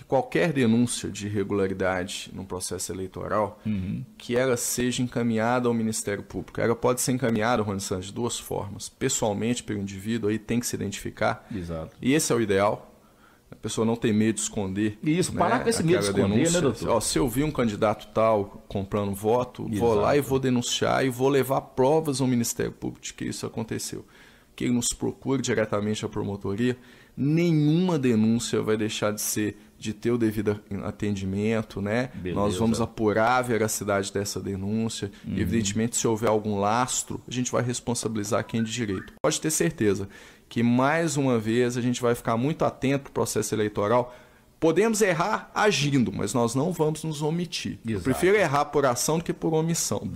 que qualquer denúncia de irregularidade no processo eleitoral, uhum. que ela seja encaminhada ao Ministério Público. Ela pode ser encaminhada, Rony Santos, de duas formas. Pessoalmente, pelo indivíduo, aí tem que se identificar. Exato. E esse é o ideal. A pessoa não tem medo de esconder. Isso, parar né, com esse medo de esconder, né, denúncia. né, doutor? Ó, se eu vi um candidato tal comprando voto, Exato. vou lá e vou denunciar e vou levar provas ao Ministério Público de que isso aconteceu. Que ele nos procure diretamente a promotoria. Nenhuma denúncia vai deixar de ser de ter o devido atendimento, né? Beleza. Nós vamos apurar a veracidade dessa denúncia. Uhum. Evidentemente, se houver algum lastro, a gente vai responsabilizar quem de direito. Pode ter certeza que, mais uma vez, a gente vai ficar muito atento para o processo eleitoral. Podemos errar agindo, mas nós não vamos nos omitir. Exato. Eu prefiro errar por ação do que por omissão.